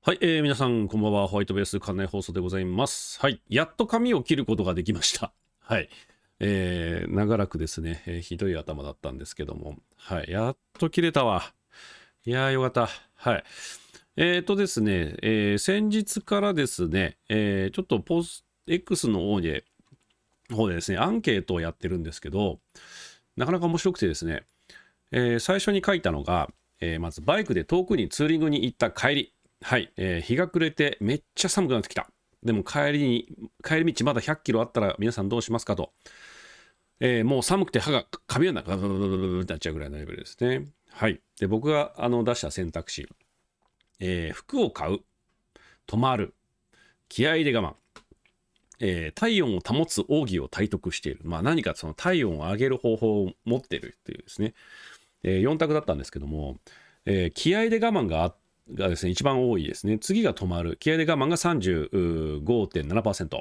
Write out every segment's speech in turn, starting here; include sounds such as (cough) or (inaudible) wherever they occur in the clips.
はい、えー、皆さん、こんばんは。ホワイトベース館内放送でございます。はい、やっと髪を切ることができました。はい。えー、長らくですね、えー、ひどい頭だったんですけども、はい、やっと切れたわ。いやー、よかった。はい。えっ、ー、とですね、えー、先日からですね、えー、ちょっとポス、X の方で、方でですね、アンケートをやってるんですけど、なかなか面白くてですね、えー、最初に書いたのが、えー、まずバイクで遠くにツーリングに行った帰り。はい、えー、日が暮れてめっちゃ寒くなってきた。でも帰りに、帰り道まだ100キロあったら皆さんどうしますかと。えー、もう寒くて歯がカビがなくなっちゃうぐらいのレベルですね。はい。で、僕があの出した選択肢。えー、服を買う。泊まる。気合で我慢。えー、体温を保つ奥義を体得している。まあ何かその体温を上げる方法を持ってるっていうですね。えー、4択だったんですけども、えー、気合で我慢があって、がですね、一番多いですね。次が止まる。気合で我慢が35.7%、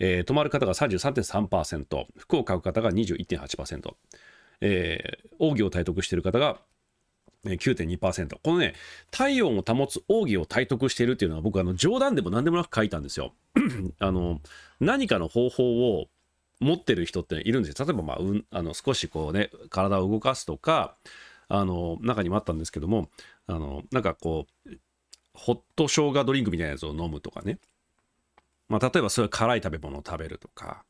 えー、止まる方が33.3%、服を買う方が21.8%、えー、奥義を体得している方が9.2%。このね、体温を保つ奥義を体得しているっていうのは、僕、あの、冗談でも何でもなく書いたんですよ。(clears throat) あの、何かの方法を持ってる人っているんですよ。例えば、まあ、うん、あの少しこうね、体を動かすとか、あの、中にもあったんですけども、あの、なんかこう、ホット生姜ドリンクみたいなやつを飲むとかね。まあ、例えばそういう辛い食べ物を食べるとか、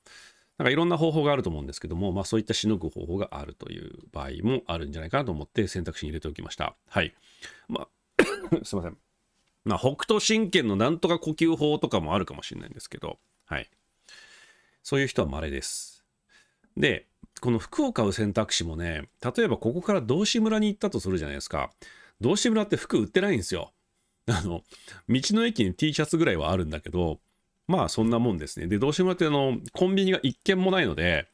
なんかいろんな方法があると思うんですけども、まあ、そういったしのぐ方法があるという場合もあるんじゃないかなと思って選択肢に入れておきました。はい。まあ、(coughs) すいません。まあ、北斗神拳のなんとか呼吸法とかもあるかもしれないんですけど、はい。そういう人は稀です。で、この服を買う選択肢もね、例えばここから道志村に行ったとするじゃないですか。道志村って服売ってないんですよ。あの、道の駅に T シャツぐらいはあるんだけど、まあそんなもんですね。で、道志村ってあの、コンビニが一軒もないので、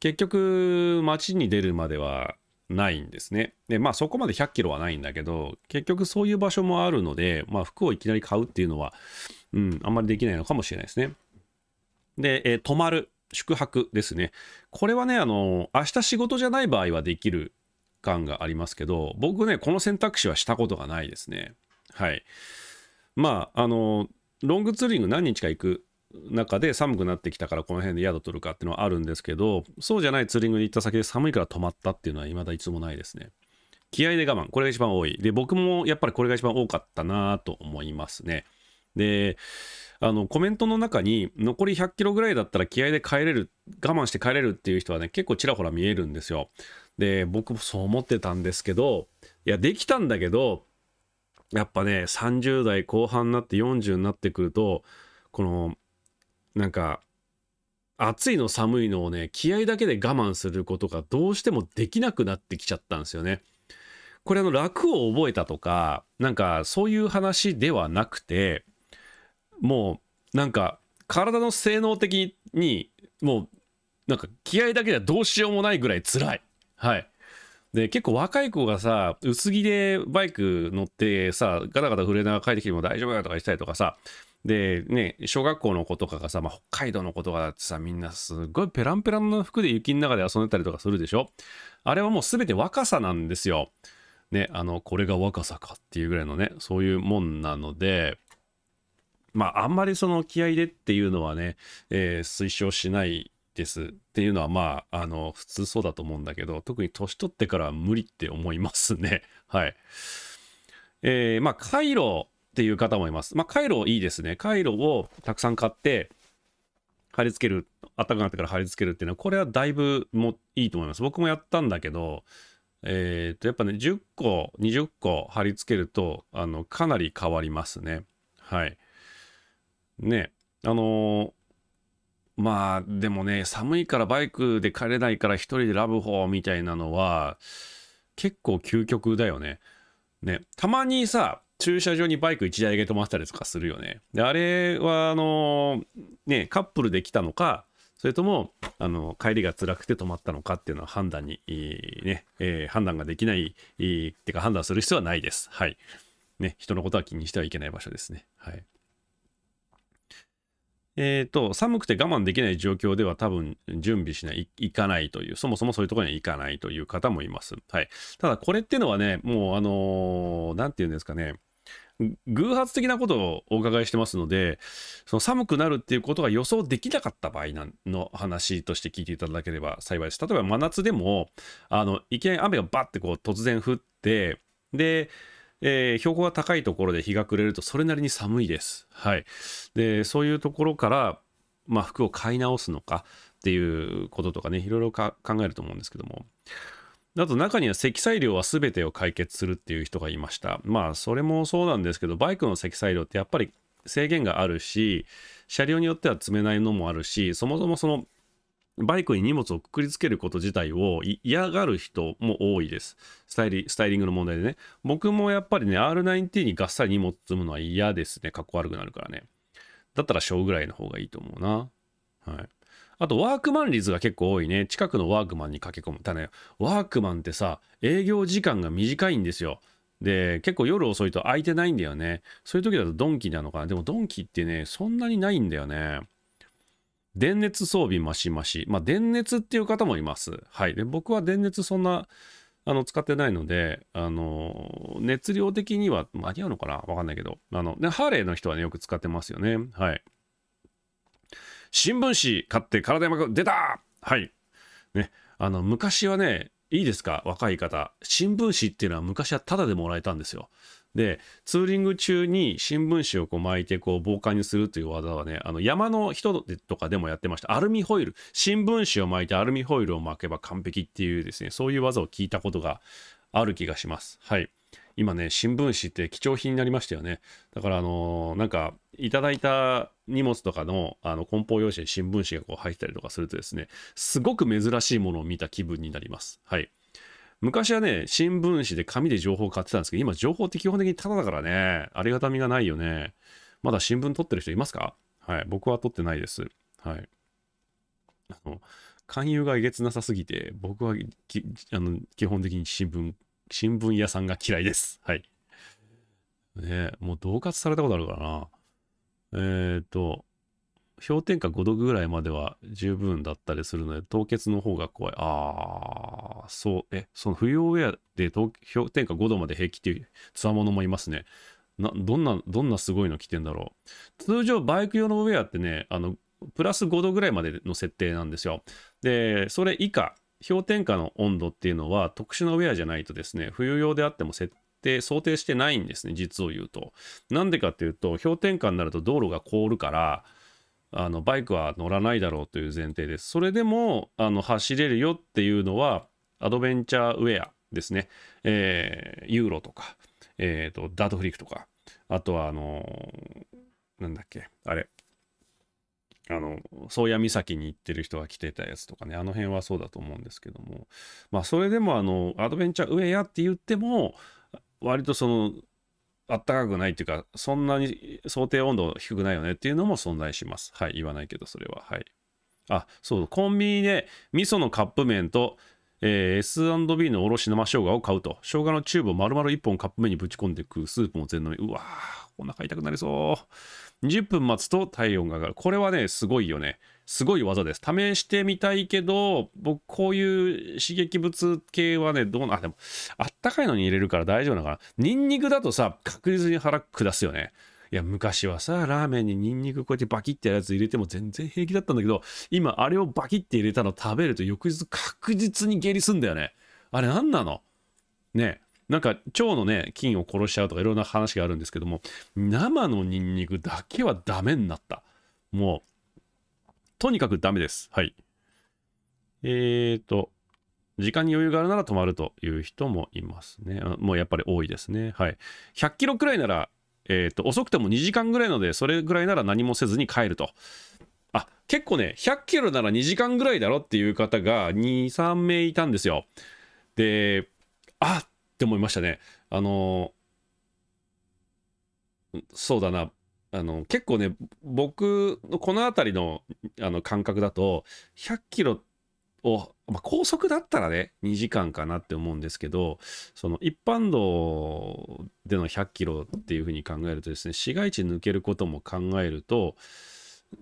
結局、街に出るまではないんですね。で、まあそこまで100キロはないんだけど、結局そういう場所もあるので、まあ服をいきなり買うっていうのは、うん、あんまりできないのかもしれないですね。で、えー、泊まる、宿泊ですね。これはね、あの、明日仕事じゃない場合はできる感がありますけど、僕ね、この選択肢はしたことがないですね。はい。まあ、あの、ロングツーリング何日か行く中で寒くなってきたからこの辺で宿取るかっていうのはあるんですけど、そうじゃないツーリングに行った先で寒いから泊まったっていうのは未だいつもないですね。気合で我慢、これが一番多い。で、僕もやっぱりこれが一番多かったなと思いますね。で、あの、コメントの中に、残り100キロぐらいだったら気合で帰れる、我慢して帰れるっていう人はね、結構ちらほら見えるんですよ。で、僕もそう思ってたんですけど、いや、できたんだけど、やっぱね、30代後半になって40になってくると、この、なんか、暑いの寒いのをね、気合だけで我慢することがどうしてもできなくなってきちゃったんですよね。これあの、楽を覚えたとか、なんかそういう話ではなくて、もう、なんか、体の性能的に、もう、なんか気合だけではどうしようもないぐらい辛い。はい。で、結構若い子がさ、薄着でバイク乗ってさ、ガタガタ震えながら帰ってきても大丈夫だとかしたりとかさ、で、ね、小学校の子とかがさ、まあ、北海道の子とかだってさ、みんなすごいペランペランの服で雪の中で遊んでたりとかするでしょあれはもう全て若さなんですよ。ね、あの、これが若さかっていうぐらいのね、そういうもんなので、まあ、あんまりその気合入れっていうのはね、えー、推奨しないですっていうのはまあ、あの、普通そうだと思うんだけど、特に年取ってからは無理って思いますね。(laughs) はい。えー、まあ、カイロっていう方もいます。まあ、カイロいいですね。カイロをたくさん買って、貼り付ける、暖かくなってから貼り付けるっていうのは、これはだいぶもいいと思います。僕もやったんだけど、えっ、と、やっぱね、10個、20個貼り付けると、あの、かなり変わりますね。はい。ね、あのーまあでもね寒いからバイクで帰れないから一人でラブホーみたいなのは結構究極だよね。ねたまにさ駐車場にバイク1台だけ止まったりとかするよね。であれはあのねカップルで来たのかそれともあの帰りが辛くて止まったのかっていうのは判断に、ねえー、判断ができない、えー、ってか判断する必要はないです。はい。ね、人のことは気にしてはいけない場所ですね。はい。えーと、寒くて我慢できない状況では多分準備しないいかないというそもそもそういうところには行かないという方もいます、はい、ただこれっていうのはねもうあの何、て言うんですかね偶発的なことをお伺いしてますのでその寒くなるっていうことが予想できなかった場合の話として聞いていただければ幸いです例えば真夏でもあのなり雨がバッてこう突然降ってでえー、標高が高いところで日が暮れるとそれなりに寒いです。はい、でそういうところから、まあ、服を買い直すのかっていうこととかねいろいろ考えると思うんですけども。あと中には積載量は全てを解決するっていう人がいました。まあそれもそうなんですけどバイクの積載量ってやっぱり制限があるし車両によっては積めないのもあるしそもそもそのバイクに荷物をくくりつけること自体を嫌がる人も多いです。スタイリ、イリングの問題でね。僕もやっぱりね、R9T にがっさり荷物積むのは嫌ですね。かっこ悪くなるからね。だったら小ぐらいの方がいいと思うな。はい。あと、ワークマン率が結構多いね。近くのワークマンに駆け込む。ただね、ワークマンってさ、営業時間が短いんですよ。で、結構夜遅いと空いてないんだよね。そういう時だとドンキなのかな。でもドンキってね、そんなにないんだよね。電熱装備マシマシ。まあ、電熱っていう方もいます。はい。で、僕は電熱そんな、あの、使ってないので、あの、熱量的には間に合うのかなわかんないけど。あの、ハーレーの人はね、よく使ってますよね。はい。新聞紙買って体に巻く。出たはい。ね。あの、昔はね、いいですか若い方。新聞紙っていうのは昔はタダでもらえたんですよ。で、ツーリング中に新聞紙をこう巻いてこう防寒にするという技はね、あの山の人とかでもやってました。アルミホイル。新聞紙を巻いてアルミホイルを巻けば完璧っていうですね、そういう技を聞いたことがある気がします。はい。今ね、新聞紙って貴重品になりましたよね。だから、あのー、なんか、いただいた荷物とかのあの梱包用紙に新聞紙がこう入ったりとかするとですね、すごく珍しいものを見た気分になります。はい。昔はね、新聞紙で紙で情報を買ってたんですけど、今情報って基本的にタダだからね、ありがたみがないよね。まだ新聞取ってる人いますかはい。僕は取ってないです。はい。あの、勧誘がえげつなさすぎて、僕はあの基本的に新聞、新聞屋さんが嫌いです。はい。ねもう同喝されたことあるからな。えっ、と、氷点下5度ぐらいまでは十分だったりするので、凍結の方が怖い。ああ、そう、え、その冬ウェアで氷点下5度まで平気っていうつわものもいますね。な、どんな、どんなすごいの着てんだろう。通常バイク用のウェアってね、あの、プラス5度ぐらいまでの設定なんですよ。で、それ以下、氷点下の温度っていうのは特殊なウェアじゃないとですね、冬用であっても設定想定してないんですね、実を言うと。なんでかっていうと、氷点下になると道路が凍るから、あのバイクは乗らないだろうという前提です。それでもあの走れるよっていうのはアドベンチャーウェアですね、えー、ユーロとか、えーと、ダートフリックとかあとはあのー、なんだっけあれあの宗谷岬に行ってる人が来てたやつとかねあの辺はそうだと思うんですけどもまあそれでもあのアドベンチャーウェアって言っても割とそのあったかくないっていうか、そんなに想定温度低くないよねっていうのも存在します。はい、言わないけど、それは。はい。あ、そう、コンビニで味噌のカップ麺と、えー、S&B のおろし生生姜を買うと、生姜のチューブを丸々1本カップ麺にぶち込んでいくスープも全飲み。うわー、お腹痛くなりそう。20分待つと体温が上がる。これはね、すごいよね。すごい技です。試してみたいけど、僕、こういう刺激物系はね、どうな、あ、でも、あったかいのに入れるから大丈夫なのかな。ニンニクだとさ、確実に腹下すよね。いや、昔はさ、ラーメンにニンニクこうやってバキってやるやつ入れても全然平気だったんだけど、今、あれをバキって入れたの食べると翌日確実に下痢すんだよね。あれ、何なのねなんか腸のね菌を殺しちゃうとかいろんな話があるんですけども生のニンニクだけはダメになったもうとにかくダメですはいえーと時間に余裕があるなら止まるという人もいますねもうやっぱり多いですねはい100キロくらいならえーと、と遅くても2時間ぐらいのでそれぐらいなら何もせずに帰るとあ結構ね100キロなら2時間ぐらいだろっていう方が23名いたんですよであって思いましたね。あのそうだな。あの結構ね僕のこの辺りのあの感覚だと100キロを、まあ、高速だったらね2時間かなって思うんですけどその一般道での100キロっていうふうに考えるとですね市街地抜けることも考えると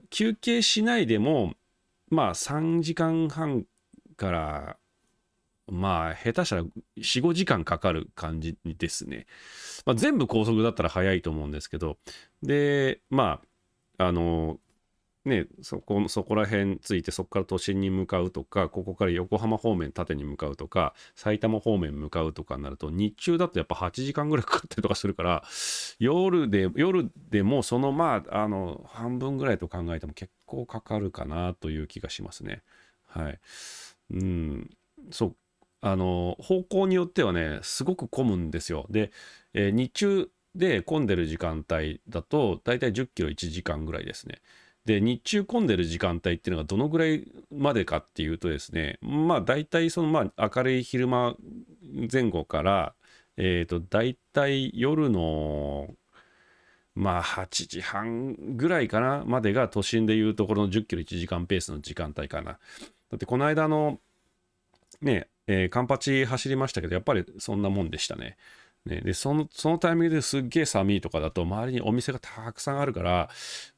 休憩しないでもまあ3時間半からまあ、下手したら4、5時間かかる感じですね。まあ、全部高速だったら早いと思うんですけど、で、まあ、あの、ね、そこそこら辺ついてそこから都心に向かうとかここから横浜方面縦に向かうとか埼玉方面向かうとかになると日中だとやっぱ8時間ぐらいかかったりとかするから夜で夜でもそのまああの半分ぐらいと考えても結構かかるかなという気がしますねはいうんそうあの方向によってはねすごく混むんですよ。で、えー、日中で混んでる時間帯だと大体10キロ1時間ぐらいですね。で日中混んでる時間帯っていうのがどのぐらいまでかっていうとですねまあ大体そのまあ明るい昼間前後からえっ、ー、と大体夜のまあ8時半ぐらいかなまでが都心でいうところの10キロ1時間ペースの時間帯かな。だってこの間のねえー、カンパチ走りましたけど、やっぱりそんなもんでしたね。ね、でそのそのタイミングですっげえ寒いとかだと周りにお店がたくさんあるから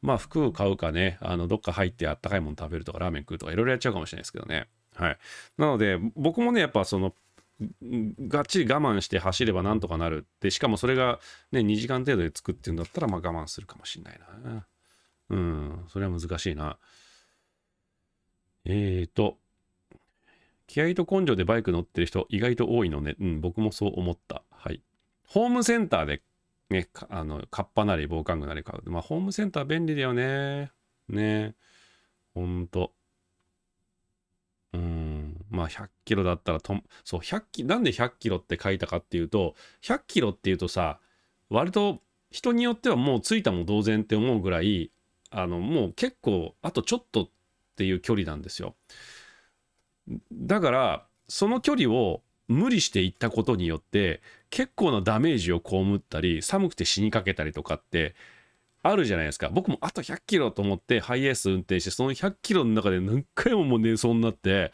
まあ服を買うかねあのどっか入ってあったかいもの食べるとかラーメン食うとかいろいろやっちゃうかもしれないですけどねはいなので僕もねやっぱそのがっちり我慢して走ればなんとかなるってしかもそれがね2時間程度で作くっていうんだったらまあ我慢するかもしれないなうんそれは難しいなえーと気合と根性でバイク乗ってる人意外と多いのね。うん、僕もそう思った。はい。ホームセンターで、ね、あの、カッパなり防寒具なり買う。まあ、ホームセンター便利だよね。ねほんと。うん。まあ、100キロだったらと、そう、100キ、なんで100キロって書いたかっていうと、100キロっていうとさ、割と人によってはもう着いたも同然って思うぐらい、あの、もう結構、あとちょっとっていう距離なんですよ。だからその距離を無理していったことによって結構なダメージを被ったり寒くて死にかけたりとかってあるじゃないですか僕もあと100キロと思ってハイエース運転してその100キロの中で何回ももう寝そうになって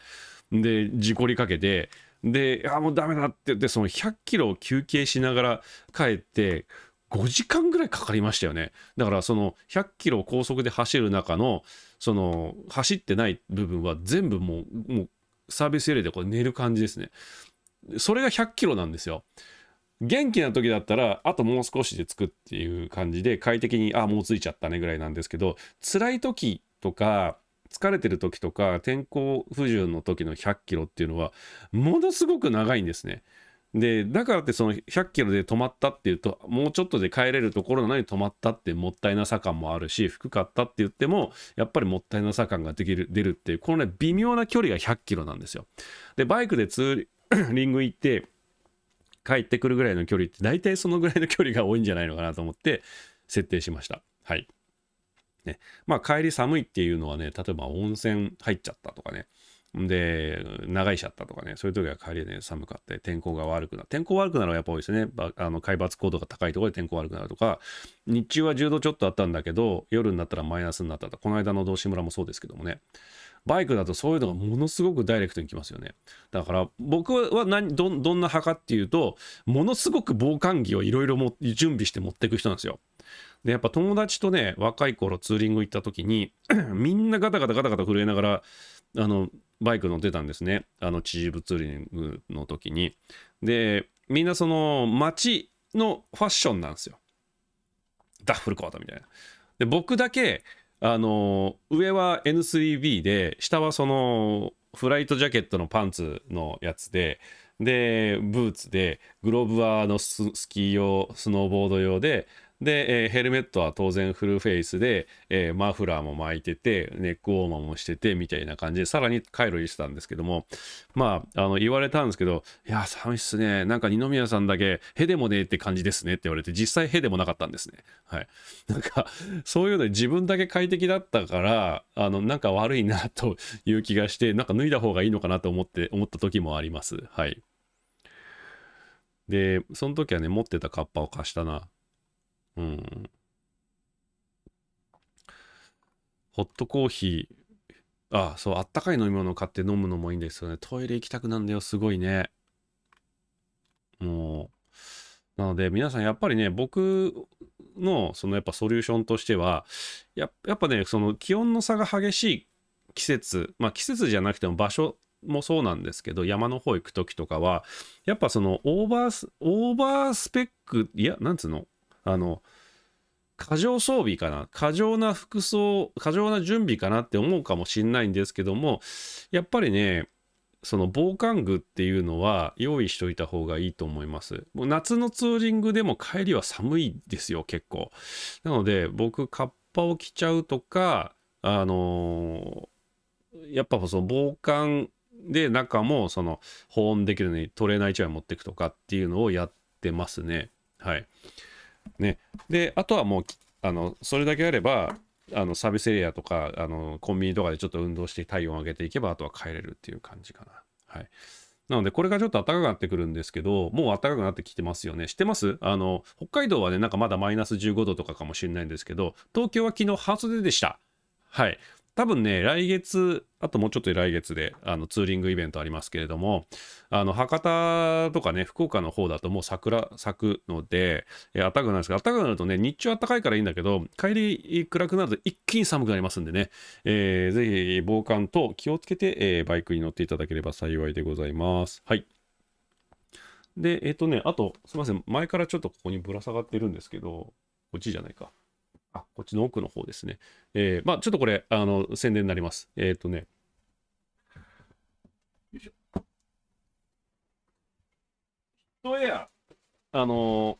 で事故りかけてであもうダメだって言ってその100キロを休憩しながら帰って5時間ぐらいかかりましたよねだからその100キロを高速で走る中のその走ってない部分は全部もうもうサービスエリアでこう寝る感じですね。それが100キロなんですよ。元気な時だったらあともう少しで着くっていう感じで快適にあもう着いちゃったねぐらいなんですけど辛い時とか疲れてる時とか天候不順の時の100キロっていうのはものすごく長いんですね。でだからってその100キロで止まったっていうともうちょっとで帰れるところなのに止まったってもったいなさ感もあるし服買ったって言ってもやっぱりもったいなさ感ができる出るっていうこのね微妙な距離が100キロなんですよ。でバイクでツーリ (clears throat) ング行って帰ってくるぐらいの距離って大体そのぐらいの距離が多いんじゃないのかなと思って設定しました。はい。ね、まあ帰り寒いっていうのはね例えば温泉入っちゃったとかねで、長いシャッターとかね、そういう時は帰りで、ね、寒かったり、天候が悪くなる。天候悪くなるのはやっぱ多いですね。あの海抜高度が高いところで天候悪くなるとか、日中は10度ちょっとあったんだけど、夜になったらマイナスになったとこの間の道志村もそうですけどもね。バイクだとそういうのがものすごくダイレクトに来ますよね。だから僕は何どどんな派かっていうと、ものすごく防寒着をいろいろ準備して持っていく人なんですよ。でやっぱ友達とね若い頃ツーリング行った時に (clears throat) みんなガタガタガタガタ震えながらあのバイク乗ってたんですねあの秩父ツーリングの時にでみんなその街のファッションなんですよダッフルコートみたいなで僕だけあの上は N3B で下はそのフライトジャケットのパンツのやつででブーツでグローブはあのスキー用スノーボード用でで、えー、ヘルメットは当然フルフェイスで、えー、マフラーも巻いてて、ネックウォーマーもしてて、みたいな感じで、さらにカイロれてたんですけども、まあ、あの、言われたんですけど、いや、寒いっすね。なんか二宮さんだけ、へでもねえって感じですねって言われて、実際へでもなかったんですね。はい。(laughs) なんか、そういうの自分だけ快適だったから、あの、なんか悪いなという気がして、なんか脱いだ方がいいのかなと思って、思った時もあります。はい。で、その時はね、持ってたカッパを貸したな。ホットコーヒー、あ、そう、あったかい飲み物を買って飲むのもいいんですよね。トイレ行きたくなんだよ、すごいね。もう、なので皆さんやっぱりね、僕のそのやっぱソリューションとしては、ややっぱね、その気温の差が激しい季節、まあ季節じゃなくても場所もそうなんですけど、山の方行く時とかは、やっぱそのオーバース、オーバースペック、いや、なんつうのあの、過剰装備かな過剰な服装、過剰な準備かなって思うかもしんないんですけども、やっぱりね、その防寒具っていうのは用意しといた方がいいと思います。もう夏のツーリングでも帰りは寒いですよ、結構。なので、僕、カッパを着ちゃうとか、あのー、やっぱその防寒で中もその保温できるのにトレーナー1枚持っていくとかっていうのをやってますね。はい。ね、であとはもうあのそれだけあればあのサービスエリアとかあのコンビニとかでちょっと運動して体温を上げていけばあとは帰れるっていう感じかな。はい、なのでこれがちょっと暖かくなってくるんですけどもう暖かくなってきてますよね。知ってますあの北海道はねなんかまだマイナス15度とかかもしれないんですけど東京は昨日半袖でした。はい多分ね、来月、あともうちょっと来月で、あの、ツーリングイベントありますけれども、あの、博多とかね、福岡の方だともう桜咲くので、えー、暖かくなるんですが、暖かくなるとね、日中暖かいからいいんだけど、帰り暗くなると一気に寒くなりますんでね、えー、ぜひ防寒と気をつけて、えー、バイクに乗っていただければ幸いでございます。はい。で、えっ、ー、とね、あと、すいません、前からちょっとここにぶら下がってるんですけど、こっちじゃないか。あ、こっちの奥の方ですね。えー、まあ、ちょっとこれ、あの、宣伝になります。えっ、ー、とね。よいしょ。ヒットエア。あの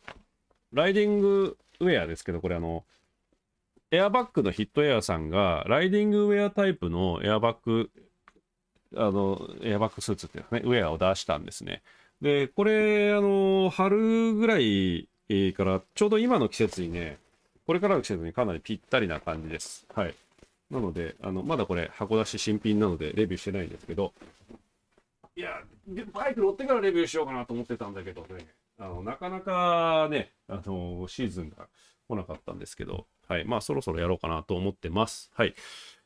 ライディングウェアですけど、これあの、エアバッグのヒットエアさんが、ライディングウェアタイプのエアバッグ、あの、エアバッグスーツっていうかね、ウェアを出したんですね。で、これ、あの、春ぐらいから、ちょうど今の季節にね、これからの季節にかなりぴったりな感じです。はい。なので、あの、まだこれ、箱出し新品なので、レビューしてないんですけど、いや、バイク乗ってからレビューしようかなと思ってたんだけどね、あの、なかなかね、あの、シーズンが来なかったんですけど、はい。まあ、そろそろやろうかなと思ってます。はい。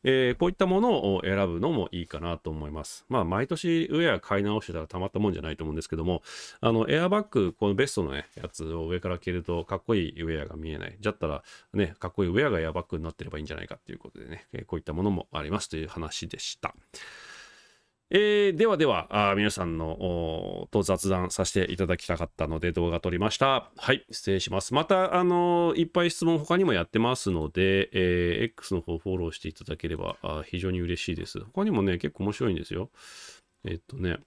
えー、こういったものを選ぶのもいいかなと思います。まあ、毎年ウェア買い直してたらたまったもんじゃないと思うんですけども、あの、エアバッグ、このベストのね、やつを上から着るとかっこいいウェアが見えない。じゃったら、ね、かっこいいウェアがエアバッグになってればいいんじゃないかということでね、えこういったものもありますという話でした。えー、ではではあ皆さんのと雑談させていただきたかったので動画撮りましたはい失礼しますまたあのー、いっぱい質問他にもやってますので、えー、X の方フォローしていただければあ非常に嬉しいです他にもね結構面白いんですよえっとね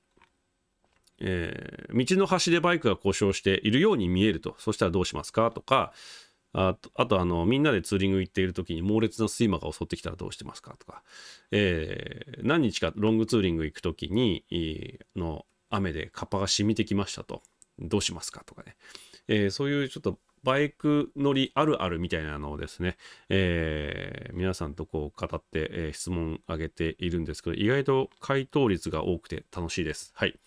えー、道の端でバイクが故障しているように見えるとそしたらどうしますかとかああとあのみんなでツーリング行っている時に猛烈な睡魔が襲ってきたらどうしてますかとか、えー、何日かロングツーリング行く時にの雨でカッパが染みてきましたとどうしますかとかね、えー、そういうちょっとバイク乗りあるあるみたいなのをですね、えー、皆さんとこう語って、えー、質問あげているんですけど、意外と回答率が多くて楽しいです。はい。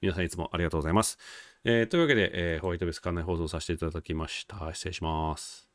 皆さんいつもありがとうございます。えー、というわけで、えー、ホワイトベース館内放送させていただきました。失礼します。